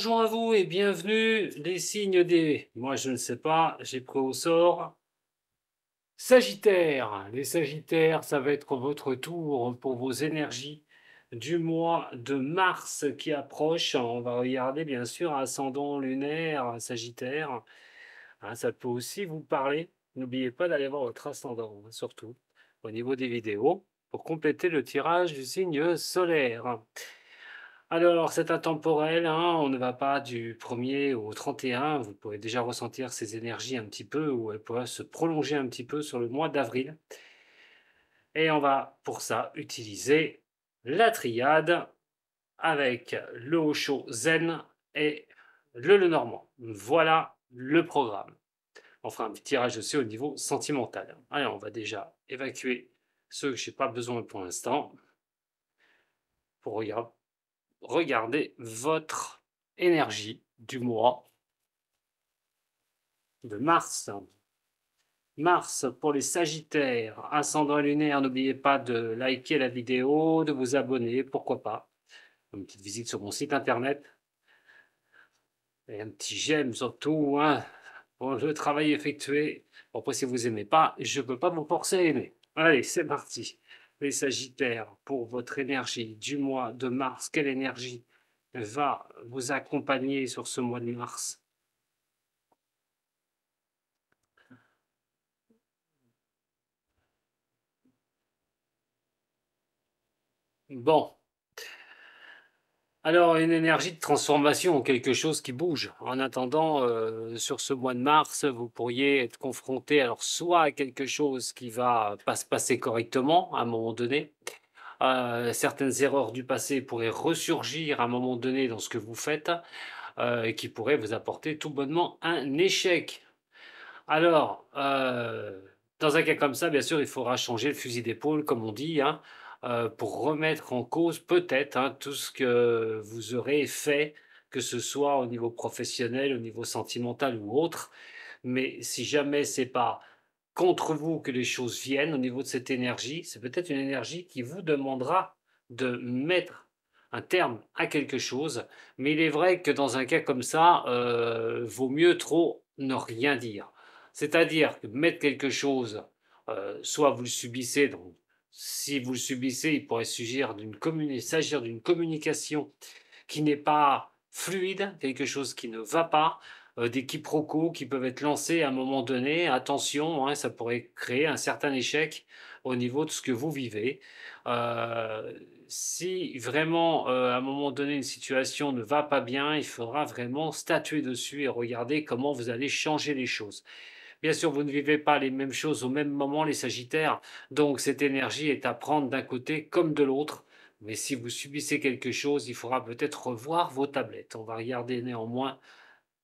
Bonjour à vous et bienvenue les signes des... Moi je ne sais pas, j'ai pris au sort. Sagittaire, les Sagittaires, ça va être votre tour pour vos énergies du mois de mars qui approche. On va regarder bien sûr ascendant lunaire, Sagittaire. Hein, ça peut aussi vous parler. N'oubliez pas d'aller voir votre ascendant, hein, surtout au niveau des vidéos, pour compléter le tirage du signe solaire. Alors, c'est intemporel, hein. on ne va pas du 1er au 31. Vous pourrez déjà ressentir ces énergies un petit peu ou elles pourraient se prolonger un petit peu sur le mois d'avril. Et on va pour ça utiliser la triade avec le haut zen et le le normand. Voilà le programme. On fera un petit tirage aussi au niveau sentimental. Allez, on va déjà évacuer ceux que je n'ai pas besoin pour l'instant. Pour regarder regardez votre énergie du mois hein, de mars. Mars pour les Sagittaires, ascendant lunaire, n'oubliez pas de liker la vidéo, de vous abonner, pourquoi pas. Une petite visite sur mon site internet. Et un petit j'aime surtout hein, pour le travail effectué. après, si vous aimez pas, je ne peux pas vous forcer à aimer. Allez, c'est parti les Sagittaires, pour votre énergie du mois de mars. Quelle énergie va vous accompagner sur ce mois de mars Bon, alors, une énergie de transformation, quelque chose qui bouge. En attendant, euh, sur ce mois de mars, vous pourriez être confronté alors soit à quelque chose qui va pas se passer correctement à un moment donné, euh, certaines erreurs du passé pourraient ressurgir à un moment donné dans ce que vous faites euh, et qui pourraient vous apporter tout bonnement un échec. Alors, dans un cas comme ça, bien sûr, il faudra changer le fusil d'épaule, comme on dit, hein. Euh, pour remettre en cause peut-être hein, tout ce que vous aurez fait, que ce soit au niveau professionnel, au niveau sentimental ou autre. Mais si jamais c'est pas contre vous que les choses viennent au niveau de cette énergie, c'est peut-être une énergie qui vous demandera de mettre un terme à quelque chose, mais il est vrai que dans un cas comme ça, euh, vaut mieux trop ne rien dire. C'est-à-dire que mettre quelque chose, euh, soit vous le subissez, donc si vous le subissez, il pourrait s'agir d'une communication qui n'est pas fluide, quelque chose qui ne va pas, euh, des quiproquos qui peuvent être lancés à un moment donné. Attention, hein, ça pourrait créer un certain échec au niveau de ce que vous vivez. Euh, si vraiment, euh, à un moment donné, une situation ne va pas bien, il faudra vraiment statuer dessus et regarder comment vous allez changer les choses. Bien sûr, vous ne vivez pas les mêmes choses au même moment, les Sagittaires, donc cette énergie est à prendre d'un côté comme de l'autre. Mais si vous subissez quelque chose, il faudra peut-être revoir vos tablettes. On va regarder néanmoins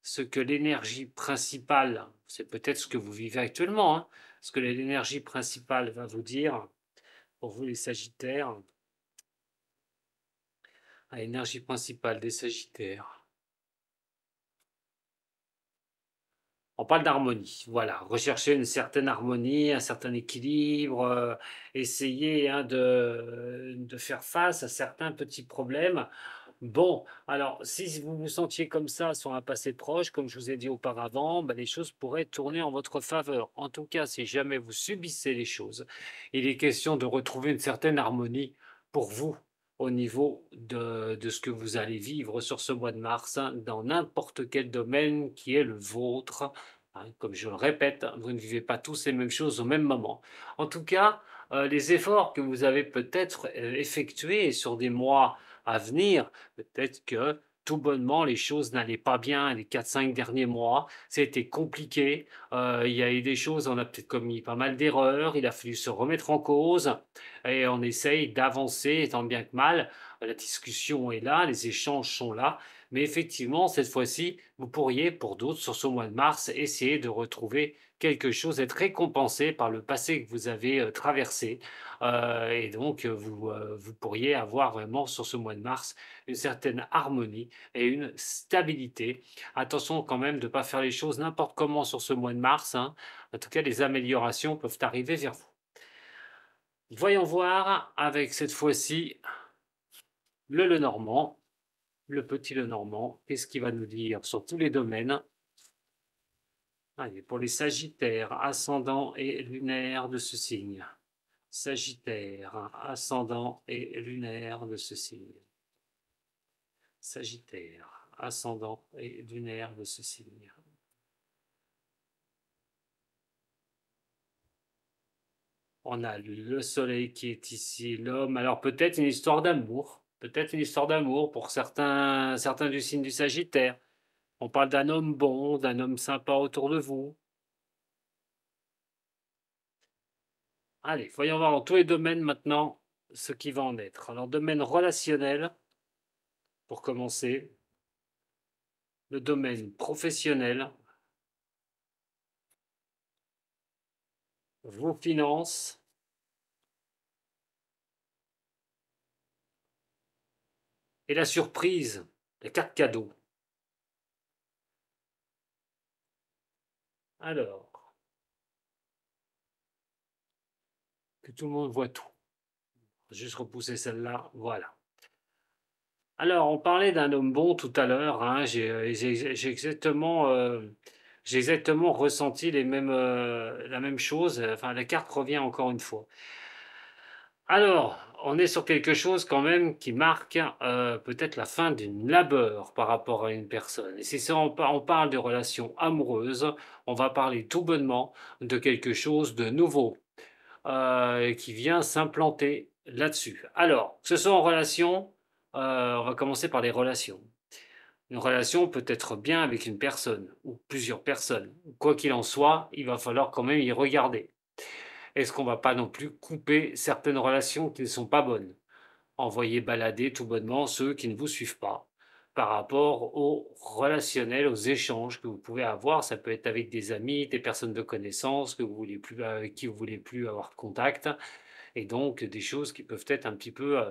ce que l'énergie principale, c'est peut-être ce que vous vivez actuellement, hein, ce que l'énergie principale va vous dire pour vous les Sagittaires. l'énergie ah, principale des Sagittaires. on parle d'harmonie. Voilà, rechercher une certaine harmonie, un certain équilibre, euh, essayer hein, euh, de, faire face à certains petits problèmes. Bon, alors si vous vous sentiez comme ça sur un passé proche, comme je vous ai dit auparavant, ben, les choses pourraient tourner en votre faveur. En tout cas, si jamais vous subissez les choses, il est question de retrouver une certaine harmonie pour vous, au niveau de, ce que vous allez vivre sur ce mois de mars hein, dans n'importe quel domaine qui est le vôtre. Hein. comme je le répète, hein, vous ne vivez pas tous les mêmes choses au même moment. En tout cas, euh, les efforts que vous avez peut-être euh, effectués sur des mois à venir, peut-être que tout bonnement, les choses n'allaient pas bien les 4-5 derniers mois. C'était compliqué. Euh, il y a eu des choses, on a peut-être commis pas mal d'erreurs. Il a fallu se remettre en cause et on essaye d'avancer tant bien que mal. La discussion est là, les échanges sont là. Mais effectivement, cette fois-ci, vous pourriez, pour d'autres, sur ce mois de mars, essayer de retrouver quelque chose, être récompensé par le passé que vous avez euh, traversé. Euh, et donc, euh, vous, euh, vous pourriez avoir vraiment sur ce mois de mars une certaine harmonie et une stabilité. Attention quand même de ne pas faire les choses n'importe comment sur ce mois de mars. Hein. En tout cas, les améliorations peuvent arriver vers vous. Voyons voir avec cette fois-ci le normand, le petit Lenormand. Qu'est-ce qu'il va nous dire sur tous les domaines pour les Sagittaires, ascendants et lunaires de ce signe. Sagittaire, ascendant et lunaire de ce signe. Sagittaire, ascendant et lunaire de ce signe. On a le soleil qui est ici, l'homme. Alors peut-être une histoire d'amour, peut-être une histoire d'amour pour certains, certains du signe du Sagittaire. On parle d'un homme bon, d'un homme sympa autour de vous. Allez, voyons voir dans tous les domaines maintenant ce qui va en être. Alors, domaine relationnel, pour commencer, le domaine professionnel, vos finances, et la surprise, les cartes cadeaux. Alors, que tout le monde voit tout. Juste repousser celle-là, voilà. Alors, on parlait d'un homme bon tout à l'heure. Hein. J'ai exactement, euh, exactement ressenti les mêmes, euh, la même chose. Enfin, la carte revient encore une fois. Alors, on est sur quelque chose quand même qui marque euh, peut-être la fin d'une labeur par rapport à une personne. Et si ça, on, parle de relations amoureuses, on va parler tout bonnement de quelque chose de nouveau. Euh, qui vient s'implanter là-dessus. Alors, ce soit en relation, euh, on va commencer par les relations. Une relation peut être bien avec une personne ou plusieurs personnes. Quoi qu'il en soit, il va falloir quand même y regarder. Est-ce qu'on ne va pas non plus couper certaines relations qui ne sont pas bonnes Envoyer balader tout bonnement ceux qui ne vous suivent pas par rapport au relationnel, aux échanges que vous pouvez avoir. Ça peut être avec des amis, des personnes de connaissance que vous voulez plus, avec qui vous voulez plus avoir contact. Et donc, des choses qui peuvent être un petit peu euh,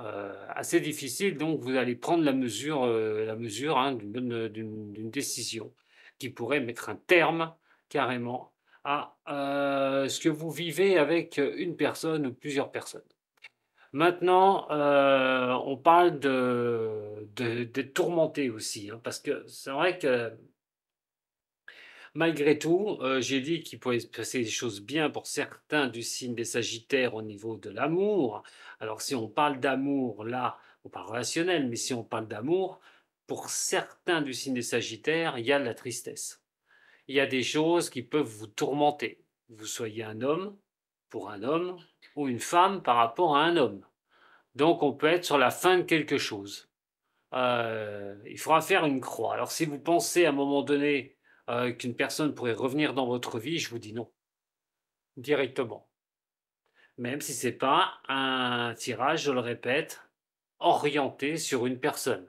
euh, assez difficiles. Donc, vous allez prendre la mesure, euh, mesure hein, d'une décision qui pourrait mettre un terme carrément à ce que vous vivez avec une personne ou plusieurs personnes. Maintenant, on parle de d'être tourmenté aussi, hein, parce que c'est vrai que malgré tout, euh, j'ai dit qu'il pouvait se passer des choses bien pour certains du signe des Sagittaires au niveau de l'amour. Alors si on parle d'amour là, on parle relationnel, mais si on parle d'amour, pour certains du signe des Sagittaires, il y a de la tristesse. Il y a des choses qui peuvent vous tourmenter. Vous soyez un homme pour un homme ou une femme par rapport à un homme. Donc on peut être sur la fin de quelque chose. Euh, il faudra faire une croix. Alors si vous pensez à un moment donné euh, qu'une personne pourrait revenir dans votre vie, je vous dis non, directement. Même si ce n'est pas un tirage, je le répète, orienté sur une personne.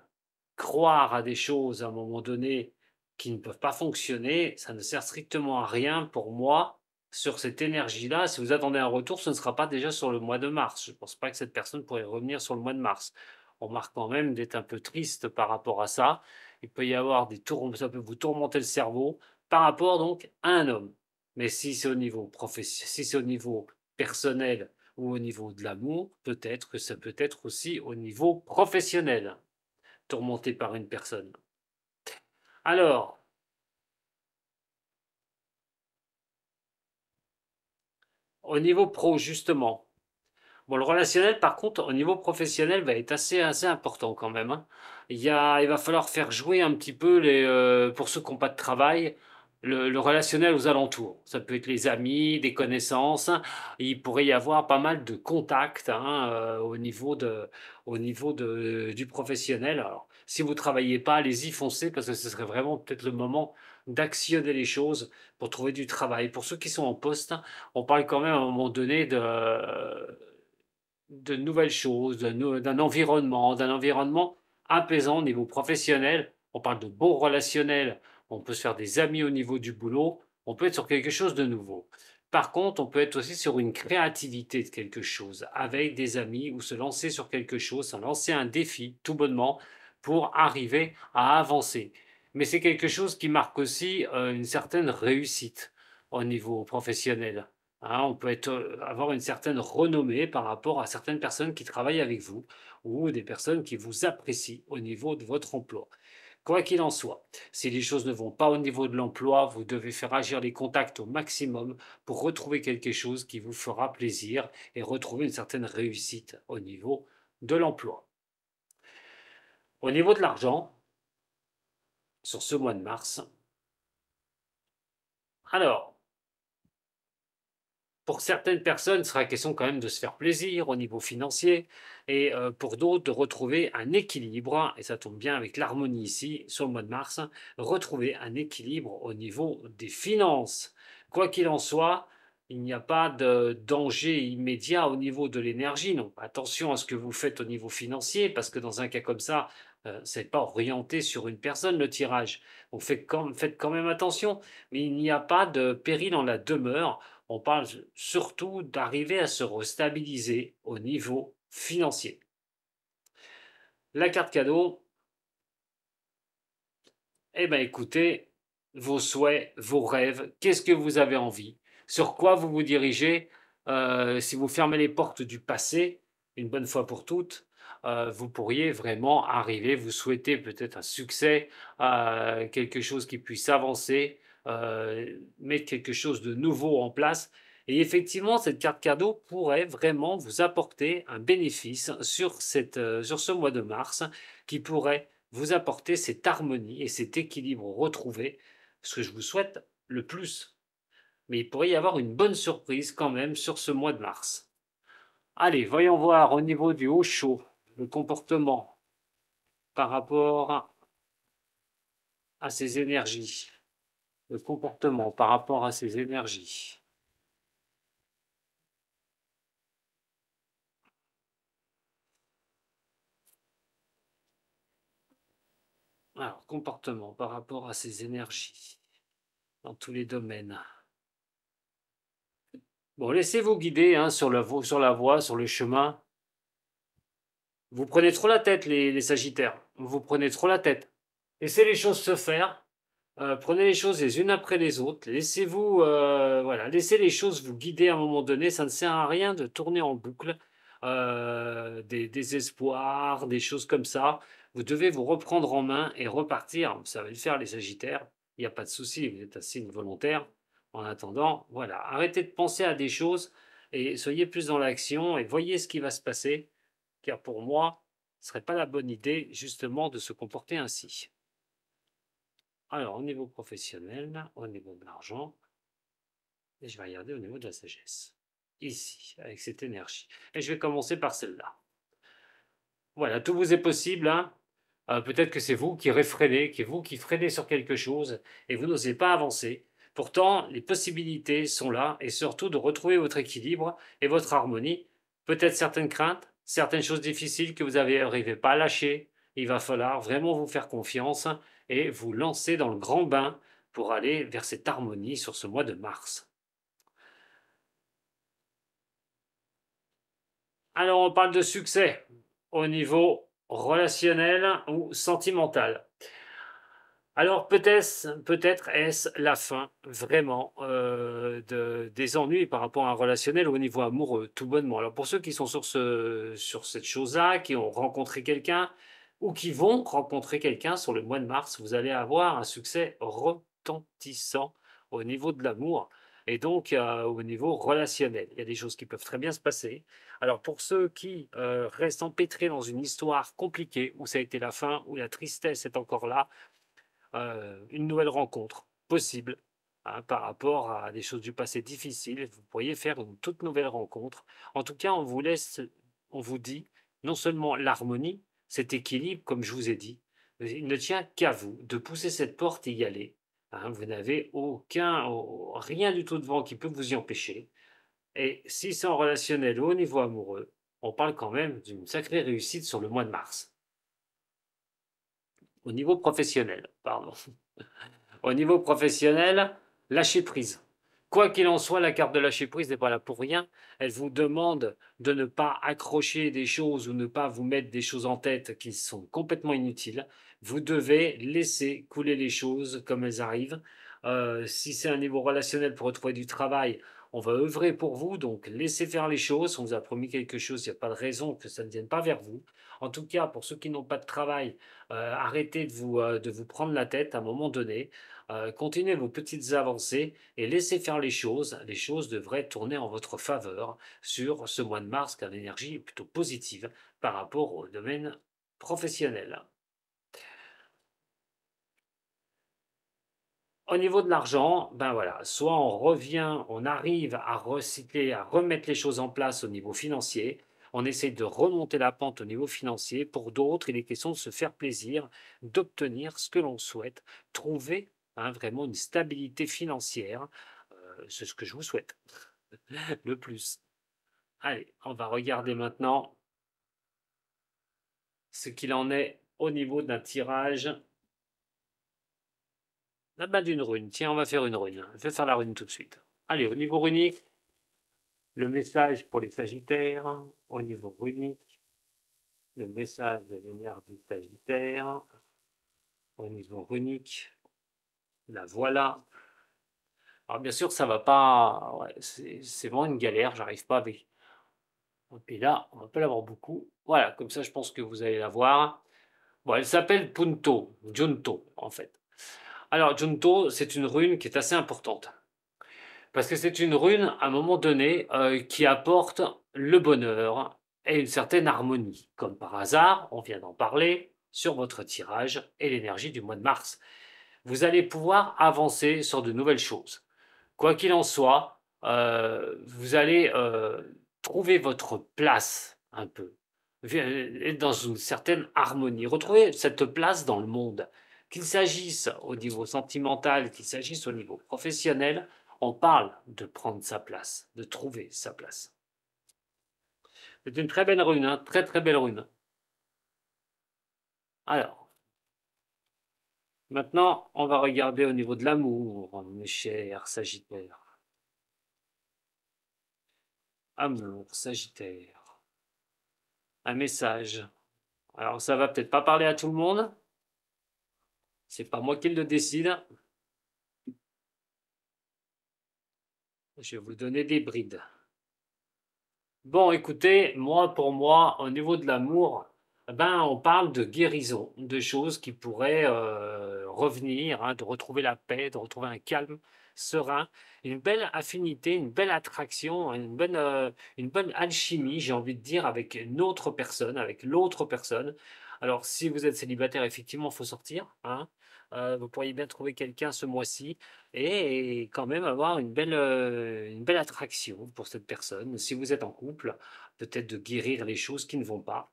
Croire à des choses à un moment donné qui ne peuvent pas fonctionner, ça ne sert strictement à rien pour moi sur cette énergie-là. Si vous attendez un retour, ce ne sera pas déjà sur le mois de mars. Je ne pense pas que cette personne pourrait revenir sur le mois de mars on remarque quand même d'être un peu triste par rapport à ça. Il peut y avoir des tourments, ça peut vous tourmenter le cerveau par rapport donc à un homme. Mais si c'est au niveau professionnel, si c'est au niveau personnel ou au niveau de l'amour, peut-être que ça peut être aussi au niveau professionnel, tourmenté par une personne. Alors, au niveau pro, justement, le relationnel, par contre, au niveau professionnel, va ben, être assez, assez important quand même. Hein. Il, y a, il va falloir faire jouer un petit peu, les, euh, pour ceux qui n'ont pas de travail, le, relationnel aux alentours. Ça peut être les amis, des connaissances. Hein. Il pourrait y avoir pas mal de contacts hein, euh, au niveau, de, au niveau de, du professionnel. Alors, si vous ne travaillez pas, allez-y, foncer parce que ce serait vraiment peut-être le moment d'actionner les choses pour trouver du travail. Pour ceux qui sont en poste, on parle quand même à un moment donné de de nouvelles choses, d'un environnement, d'un environnement apaisant au niveau professionnel. On parle de bons relationnels, on peut se faire des amis au niveau du boulot, on peut être sur quelque chose de nouveau. Par contre, on peut être aussi sur une créativité de quelque chose, avec des amis, ou se lancer sur quelque chose, se lancer un défi, tout bonnement, pour arriver à avancer. Mais c'est quelque chose qui marque aussi euh, une certaine réussite au niveau professionnel. Hein, on peut euh, avoir une certaine renommée par rapport à certaines personnes qui travaillent avec vous ou des personnes qui vous apprécient au niveau de votre emploi. Quoi qu'il en soit, si les choses ne vont pas au niveau de l'emploi, vous devez faire agir les contacts au maximum pour retrouver quelque chose qui vous fera plaisir et retrouver une certaine réussite au niveau de l'emploi. Au niveau de l'argent, sur ce mois de mars, alors, pour certaines personnes, il sera question quand même de se faire plaisir au niveau financier et euh, pour d'autres de retrouver un équilibre, et ça tombe bien avec l'harmonie ici sur le mois de mars, retrouver un équilibre au niveau des finances. Quoi qu'il en soit, il n'y a pas de danger immédiat au niveau de l'énergie. donc attention à ce que vous faites au niveau financier, parce que dans un cas comme ça, euh, ce n'est pas orienté sur une personne le tirage. On faites quand même attention, mais il n'y a pas de péril en la demeure on parle surtout d'arriver à se restabiliser au niveau financier. La carte cadeau, eh bien écoutez, vos souhaits, vos rêves, qu'est-ce que vous avez envie, sur quoi vous vous dirigez, euh, si vous fermez les portes du passé, une bonne fois pour toutes, euh, vous pourriez vraiment arriver, vous souhaitez peut-être un succès, euh, quelque chose qui puisse avancer, euh, mettre quelque chose de nouveau en place. Et effectivement, cette carte cadeau pourrait vraiment vous apporter un bénéfice sur, cette, euh, sur ce mois de mars qui pourrait vous apporter cette harmonie et cet équilibre retrouvé, ce que je vous souhaite le plus. Mais il pourrait y avoir une bonne surprise quand même sur ce mois de mars. Allez, voyons voir au niveau du haut chaud, le comportement par rapport à ces énergies le comportement par rapport à ses énergies. Alors, comportement par rapport à ses énergies dans tous les domaines. Bon, laissez-vous guider hein, sur, la voie, sur le chemin. Vous prenez trop la tête, les sagittaires. Vous prenez trop la tête. Laissez les choses se faire. Euh, prenez les choses les unes après les autres. Laissez-vous, euh, voilà, laissez les choses vous guider à un moment donné. Ça ne sert à rien de tourner en boucle euh, des, désespoirs, des choses comme ça. Vous devez vous reprendre en main et repartir. ça va le faire, les Sagittaires. Il n'y a pas de souci. Vous êtes un signe volontaire. En attendant, voilà, arrêtez de penser à des choses et soyez plus dans l'action et voyez ce qui va se passer. Car pour moi, ce ne serait pas la bonne idée justement de se comporter ainsi. Alors, au niveau professionnel, au niveau de l'argent, et je vais regarder au niveau de la sagesse. Ici, avec cette énergie. Et je vais commencer par celle-là. Voilà, tout vous est possible. Hein. Euh, peut-être que c'est vous qui réfrénez, que vous qui freinez sur quelque chose et vous n'osez pas avancer. Pourtant, les possibilités sont là et surtout de retrouver votre équilibre et votre harmonie. Peut-être certaines craintes, certaines choses difficiles que vous n'arrivez pas à lâcher, il va falloir vraiment vous faire confiance et vous lancer dans le grand bain pour aller vers cette harmonie sur ce mois de mars. Alors on parle de succès au niveau relationnel ou sentimental. Alors peut-être est-ce la fin vraiment euh, des ennuis par rapport à un relationnel ou au niveau amoureux, tout bonnement. Alors pour ceux qui sont sur, sur cette chose-là, qui ont rencontré quelqu'un, ou qui vont rencontrer quelqu'un sur le mois de mars, vous allez avoir un succès retentissant au niveau de l'amour et donc euh, au niveau relationnel. Il y a des choses qui peuvent très bien se passer. Alors pour ceux qui euh, restent empêtrés dans une histoire compliquée où ça a été la fin, où la tristesse est encore là, euh, une nouvelle rencontre possible hein, par rapport à des choses du passé difficiles, vous pourriez faire une toute nouvelle rencontre. En tout cas, on vous laisse, on vous dit non seulement l'harmonie cet équilibre, comme je vous ai dit, il ne tient qu'à vous de pousser cette porte et y aller. Hein, vous n'avez aucun, rien du tout devant qui peut vous y empêcher. Et si c'est en relationnel ou au niveau amoureux, on parle quand même d'une sacrée réussite sur le mois de mars. Au niveau professionnel, pardon. Au niveau professionnel, lâchez prise. Quoi qu'il en soit, la carte de lâcher prise n'est pas là pour rien. Elle vous demande de ne pas accrocher des choses ou ne pas vous mettre des choses en tête qui sont complètement inutiles. Vous devez laisser couler les choses comme elles arrivent. Euh, si c'est un niveau relationnel pour retrouver du travail, on va œuvrer pour vous, donc laissez faire les choses. On vous a promis quelque chose, il n'y a pas de raison que ça ne vienne pas vers vous. En tout cas, pour ceux qui n'ont pas de travail, euh, arrêtez de vous, euh, de vous prendre la tête à un moment donné. Euh, continuez vos petites avancées et laissez faire les choses. Les choses devraient tourner en votre faveur sur ce mois de mars car l'énergie est plutôt positive par rapport au domaine professionnel. Au niveau de l'argent, ben voilà, soit on revient, on arrive à recycler, à remettre les choses en place au niveau financier, on essaie de remonter la pente au niveau financier. Pour d'autres, il est question de se faire plaisir, d'obtenir ce que l'on souhaite, trouver Hein, vraiment une stabilité financière. Euh, c'est ce que je vous souhaite le plus. Allez, on va regarder maintenant ce qu'il en est au niveau d'un tirage. là-bas d'une rune. Tiens, on va faire une rune. Hein. Je vais faire la rune tout de suite. Allez, au niveau runique, le message pour les Sagittaires. Au niveau runique, le message de l'énergie du Sagittaire. Au niveau runique, la voilà. Alors bien sûr, ça va pas, c'est vraiment une galère, j'arrive pas avec. Et là, on va pas l'avoir beaucoup. Voilà, comme ça, je pense que vous allez la voir. Bon, elle s'appelle Punto, Junto, en fait. Alors, Junto, c'est une rune qui est assez importante. Parce que c'est une rune, à un moment donné, euh, qui apporte le bonheur et une certaine harmonie. Comme par hasard, on vient d'en parler sur votre tirage et l'énergie du mois de mars vous allez pouvoir avancer sur de nouvelles choses. Quoi qu'il en soit, euh, vous allez euh, trouver votre place un peu, être dans une certaine harmonie, retrouver cette place dans le monde. Qu'il s'agisse au niveau sentimental, qu'il s'agisse au niveau professionnel, on parle de prendre sa place, de trouver sa place. C'est une très belle rune, hein, très très belle rune. Alors, Maintenant, on va regarder au niveau de l'amour, mes chers Sagittaires. Amour, Sagittaire. Un message. Alors, ça va peut-être pas parler à tout le monde. C'est pas moi qui le décide. Je vais vous donner des brides. Bon, écoutez, moi, pour moi, au niveau de l'amour, eh ben, on parle de guérison, de choses qui pourraient euh, revenir, hein, de retrouver la paix, de retrouver un calme serein, une belle affinité, une belle attraction, une bonne, euh, une bonne alchimie, j'ai envie de dire, avec une autre personne, avec l'autre personne. Alors, si vous êtes célibataire, effectivement, il faut sortir. Hein. Euh, vous pourriez bien trouver quelqu'un ce mois-ci et, quand même avoir une belle, euh, une belle attraction pour cette personne. Si vous êtes en couple, peut-être de guérir les choses qui ne vont pas.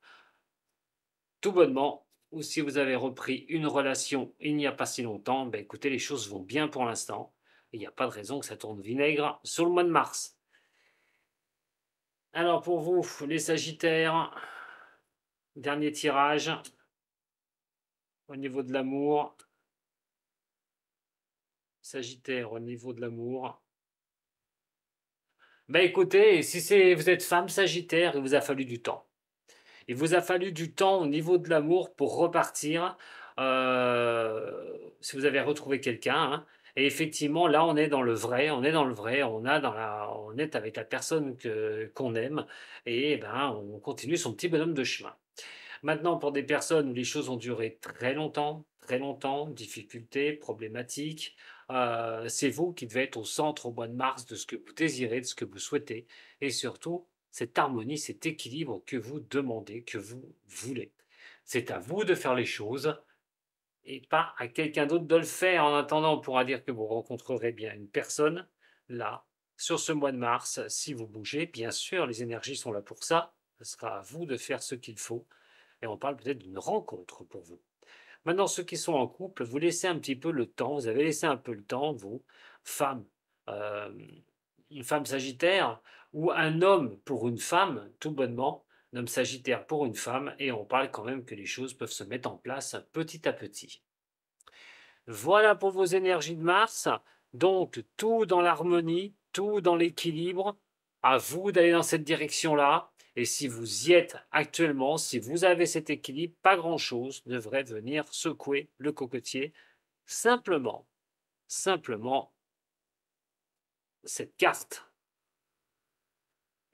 Tout bonnement, ou si vous avez repris une relation il n'y a pas si longtemps, ben écoutez, les choses vont bien pour l'instant. Il n'y a pas de raison que ça tourne vinaigre sur le mois de mars. Alors pour vous, les Sagittaires, dernier tirage au niveau de l'amour. Sagittaire au niveau de l'amour. Ben écoutez, si vous êtes femme Sagittaire, il vous a fallu du temps. Il vous a fallu du temps au niveau de l'amour pour repartir. Euh, si vous avez retrouvé quelqu'un, hein. et effectivement, là, on est dans le vrai, on est dans le vrai, on, a on est avec la personne qu'on aime, et ben, on continue son petit bonhomme de chemin. Maintenant, pour des personnes où les choses ont duré très longtemps, très longtemps, difficultés, problématiques, euh, c'est vous qui devez être au centre au mois de mars de ce que vous désirez, de ce que vous souhaitez, et surtout cette harmonie, cet équilibre que vous demandez, que vous voulez. C'est à vous de faire les choses et pas à quelqu'un d'autre de le faire. En attendant, on pourra dire que vous rencontrerez bien une personne là, sur ce mois de mars, si vous bougez. Bien sûr, les énergies sont là pour ça. Ce sera à vous de faire ce qu'il faut. Et on parle peut-être d'une rencontre pour vous. Maintenant, ceux qui sont en couple, vous laissez un petit peu le temps. Vous avez laissé un peu le temps, vous, femmes. Euh, une femme sagittaire, ou un homme pour une femme, tout bonnement, un homme sagittaire pour une femme, et on parle quand même que les choses peuvent se mettre en place petit à petit. Voilà pour vos énergies de Mars. Donc, tout dans l'harmonie, tout dans l'équilibre. À vous d'aller dans cette direction-là. Et si vous y êtes actuellement, si vous avez cet équilibre, pas grand-chose devrait venir secouer le cocotier. Simplement, simplement, cette carte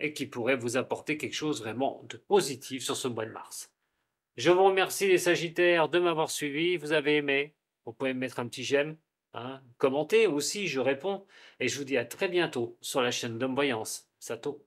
et qui pourrait vous apporter quelque chose vraiment de positif sur ce mois de mars. Je vous remercie les Sagittaires de m'avoir suivi, vous avez aimé, vous pouvez me mettre un petit j'aime, hein, commenter aussi, je réponds, et je vous dis à très bientôt sur la chaîne d'Homme Voyance. Sato